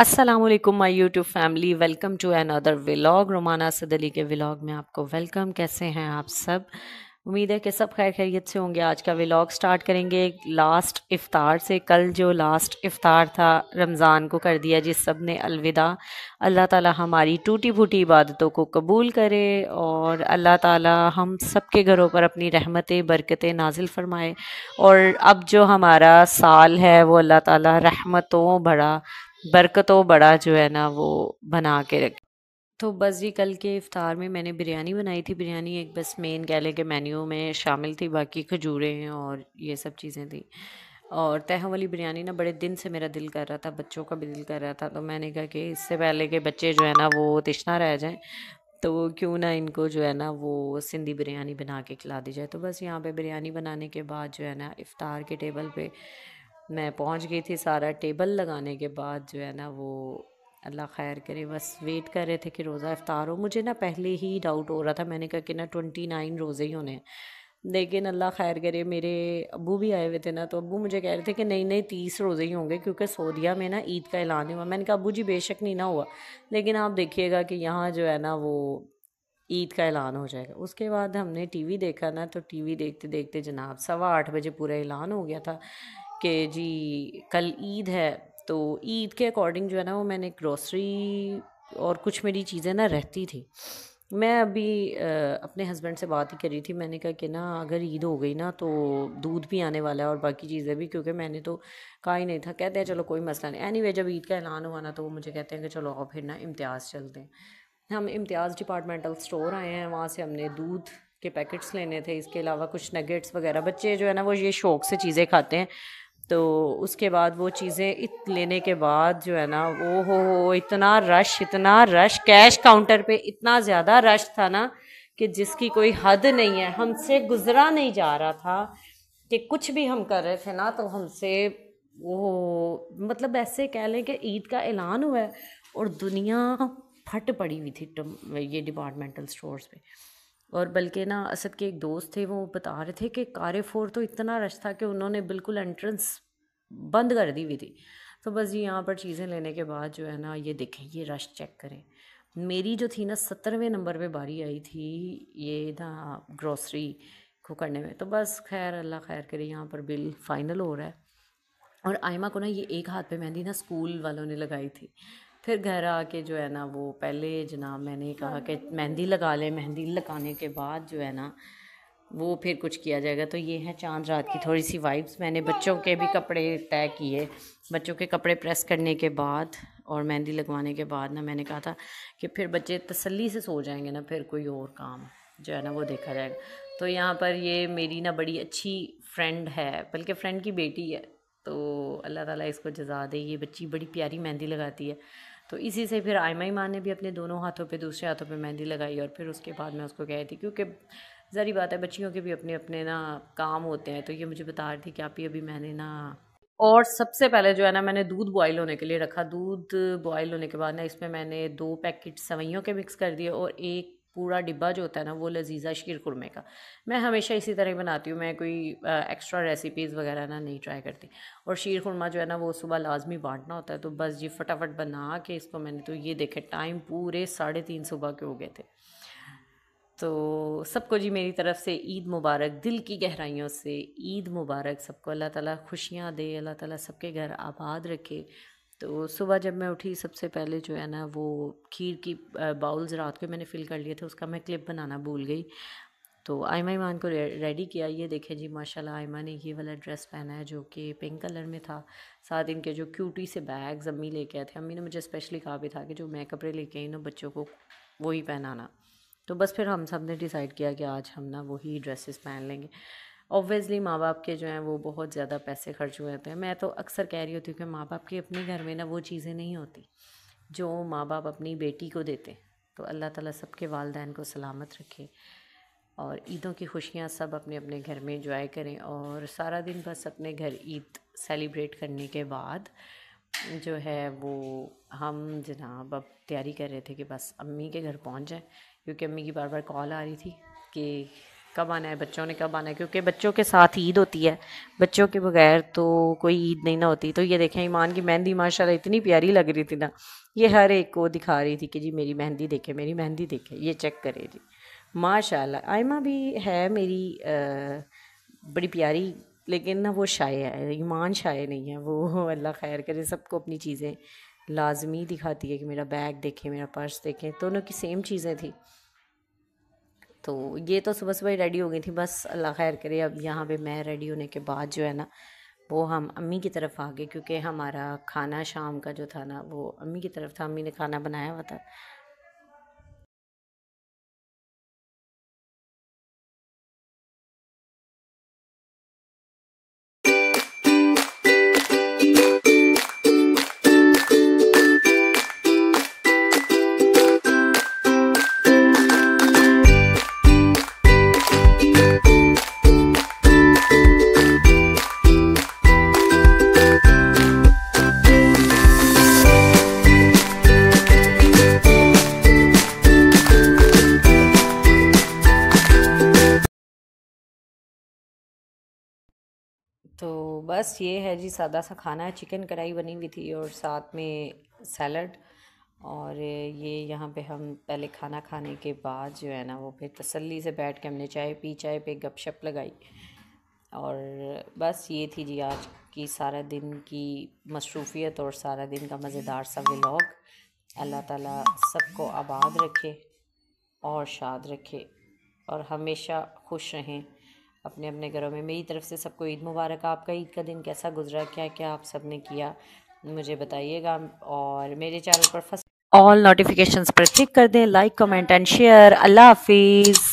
Aslam my YouTube family welcome to another vlog Romana Sadli Ali के vlog में आपको वेलकम कैसे हैं आप सब उम्मीद है कि सब खैर खैरियत से होंगे आज का व्लॉग स्टार्ट करेंगे लास्ट इफ़ार से कल जो लास्ट इफ्तार था रमज़ान को कर दिया जिस सब ने अलविदा अल्लाह ताला हमारी टूटी फूटी इबादतों को कबूल करे और अल्लाह ताला हम सब के घरों पर अपनी रहमतें बरकतें नाजिल फरमाए और अब जो हमारा साल है वो अल्लाह ताला रहमतों भरा बरकत बड़ा जो है ना वो बना के रख तो बस जी कल के इफ्तार में मैंने बिरयानी बनाई थी बिरयानी एक बस मेन कह लें कि मेन्यू में शामिल थी बाकी खजूरें और ये सब चीज़ें थी और तह वाली बिरयानी ना बड़े दिन से मेरा दिल कर रहा था बच्चों का भी दिल कर रहा था तो मैंने कहा कि इससे पहले के बच्चे जो है ना वो तिश्ना रह जाएं तो क्यों ना इनको जो है ना वो सिंधी बिरयानी बना के खिला दी जाए तो बस यहाँ पे बिरयानी बनाने के बाद जो है ना इफ़ार के टेबल पे मैं पहुंच गई थी सारा टेबल लगाने के बाद जो है ना वो अल्लाह खैर करे बस वेट कर रहे थे कि रोज़ा इफ्तार हो मुझे ना पहले ही डाउट हो रहा था मैंने कहा कि ना ट्वेंटी नाइन रोज़े ही होने लेकिन अल्लाह खैर करे मेरे अबू भी आए हुए थे ना तो अबू मुझे कह रहे थे कि नहीं नहीं तीस रोज़े ही होंगे क्योंकि सऊदिया में ना ईद का ऐलान हुआ मैंने कहा अबू जी बेशक नहीं ना हुआ लेकिन आप देखिएगा कि यहाँ जो है ना वो ईद का ऐलान हो जाएगा उसके बाद हमने टीवी देखा ना तो टीवी देखते देखते जनाब सवा आठ बजे पूरा ऐलान हो गया था कि जी कल ईद है तो ईद के अकॉर्डिंग जो है ना वो मैंने ग्रॉसरी और कुछ मेरी चीज़ें ना रहती थी मैं अभी आ, अपने हस्बैंड से बात ही करी थी मैंने कहा कि ना अगर ईद हो गई ना तो दूध भी आने वाला है और बाकी चीज़ें भी क्योंकि मैंने तो कहा ही नहीं था कहते हैं चलो कोई मसला नहीं एनीवे anyway, जब ईद का ऐलान हुआ ना तो वो मुझे कहते हैं कि चलो आओ फिर ना इम्तियाज़ चलते हैं हम इम्तियाज़ डिपार्टमेंटल स्टोर आए हैं वहाँ से हमने दूध के पैकेट्स लेने थे इसके अलावा कुछ नगेट्स वगैरह बच्चे जो है ना वो ये शौक से चीज़ें खाते हैं तो उसके बाद वो चीज़ें इत लेने के बाद जो है ना वो हो हो इतना रश इतना रश कैश काउंटर पे इतना ज़्यादा रश था ना कि जिसकी कोई हद नहीं है हमसे गुजरा नहीं जा रहा था कि कुछ भी हम कर रहे थे ना तो हमसे वो मतलब ऐसे कह लें कि ईद का ऐलान हुआ है और दुनिया फट पड़ी हुई थी ये डिपार्टमेंटल स्टोर्स पे और बल्कि ना असद के एक दोस्त थे वो बता रहे थे कि कार फोर तो इतना रश था कि उन्होंने बिल्कुल एंट्रेंस बंद कर दी हुई थी तो बस ये यहाँ पर चीज़ें लेने के बाद जो है ना ये देखें ये रश चेक करें मेरी जो थी ना सत्तरवें नंबर पे बारी आई थी ये ना ग्रॉसरी को करने में तो बस खैर अल्लाह खैर करे यहाँ पर बिल फाइनल हो रहा है और आयमा को ना ये एक हाथ पे मेहंदी ना स्कूल वालों ने लगाई थी फिर घर आके जो है ना वो पहले जनाब मैंने कहा कि मेहंदी लगा लें मेहंदी लगाने के बाद जो है ना वो फिर कुछ किया जाएगा तो ये है चांद रात की थोड़ी सी वाइब्स मैंने बच्चों के भी कपड़े तय किए बच्चों के कपड़े प्रेस करने के बाद और मेहंदी लगवाने के बाद ना मैंने कहा था कि फिर बच्चे तसल्ली से सो जाएंगे ना फिर कोई और काम जो है ना वो देखा जाएगा तो यहाँ पर ये मेरी ना बड़ी अच्छी फ्रेंड है बल्कि फ्रेंड की बेटी है तो अल्लाह ताला इसको जजा दे ये बच्ची बड़ी प्यारी मेहंदी लगाती है तो इसी से फिर आयमा माँ ने भी अपने दोनों हाथों पे दूसरे हाथों पे मेहंदी लगाई और फिर उसके बाद मैं उसको कह रही थी क्योंकि ज़री बात है बच्चियों के भी अपने अपने ना काम होते हैं तो ये मुझे बता रही थी कि आप ही अभी मैंने ना और सबसे पहले जो है ना मैंने दूध बॉयल होने के लिए रखा दूध बॉयल होने के बाद ना इसमें मैंने दो पैकेट सवैयों के मिक्स कर दिए और एक पूरा डिब्बा जो होता है ना वो लजीज़ा शीर कुरमे का मैं हमेशा इसी तरह बनाती हूँ मैं कोई एक्स्ट्रा रेसिपीज़ वगैरह ना नहीं ट्राई करती और शीर कुरमा जो है ना वो सुबह लाजमी बांटना होता है तो बस जी फटाफट बना के इसको मैंने तो ये देखे टाइम पूरे साढ़े तीन सुबह के हो गए थे तो सबको जी मेरी तरफ से ईद मुबारक दिल की गहराइयों से ईद मुबारक सबको अल्लाह ताली खुशियाँ दे अल्लाह ताली सबके घर आबाद रखे तो सुबह जब मैं उठी सबसे पहले जो है ना वो खीर की बाउल्स रात को मैंने फ़िल कर लिए थे उसका मैं क्लिप बनाना भूल गई तो आयमा ईमान को रेडी किया ये देखें जी माशाल्लाह आयमा ने ये वाला ड्रेस पहना है जो कि पिंक कलर में था साथ इनके जो क्यूटी से बैग्स अम्मी लेके आए थे अम्मी ने मुझे स्पेशली कहा भी था कि जो मैं कपड़े लेके आई ना बच्चों को वही पहनाना तो बस फिर हम सब ने डिसाइड किया कि आज हम ना वही ड्रेसेस पहन लेंगे ऑब्वियसली माँ बाप के जो हैं वो बहुत ज़्यादा पैसे खर्च हुए होते हैं मैं तो अक्सर कह रही होती हूँ कि माँ बाप के अपने घर में ना वो चीज़ें नहीं होती जो माँ बाप अपनी बेटी को देते तो अल्लाह ताला सबके वालदेन को सलामत रखे और ईदों की खुशियाँ सब अपने अपने घर में इंजॉय करें और सारा दिन बस अपने घर ईद सेलिब्रेट करने के बाद जो है वो हम जनाब अब तैयारी कर रहे थे कि बस अम्मी के घर पहुँच जाएँ क्योंकि अम्मी की बार बार कॉल आ रही थी कि कब आना है बच्चों ने कब आना है क्योंकि बच्चों के साथ ईद होती है बच्चों के बगैर तो कोई ईद नहीं ना होती तो ये देखें ईमान की मेहंदी माशाल्लाह इतनी प्यारी लग रही थी ना ये हर एक को दिखा रही थी कि जी मेरी मेहंदी देखे मेरी मेहंदी देखे ये चेक करे जी माशाल्लाह आयमा भी है मेरी आ, बड़ी प्यारी लेकिन ना वो शाये है ईमान शाये नहीं है वो अल्लाह खैर करे सबको अपनी चीज़ें लाजमी दिखाती है कि मेरा बैग देखे मेरा पर्स देखे दोनों तो की सेम चीज़ें थी तो ये तो सुबह सुबह रेडी हो गई थी बस अल्लाह खैर करे अब यहाँ पे मैं रेडी होने के बाद जो है ना वो हम अम्मी की तरफ आ गए क्योंकि हमारा खाना शाम का जो था ना वो अम्मी की तरफ था अम्मी ने खाना बनाया हुआ था बस ये है जी सादा सा खाना है चिकन कढ़ाई बनी हुई थी और साथ में सैलड और ये यहाँ पे हम पहले खाना खाने के बाद जो है ना वो फिर तसल्ली से बैठ के हमने चाय पी चाय पे गपशप लगाई और बस ये थी जी आज की सारा दिन की मसरूफ़ीत और सारा दिन का मज़ेदार सा व्लॉग अल्लाह ताला सबको आबाद रखे और शाद रखे और हमेशा खुश रहें अपने अपने घरों में मेरी तरफ़ से सबको ईद मुबारक आपका ईद का दिन कैसा गुजरा क्या क्या आप सब ने किया मुझे बताइएगा और मेरे चैनल पर फर्स्ट ऑल नोटिफिकेशंस पर क्लिक कर दें लाइक कमेंट एंड शेयर अल्लाह हाफिज़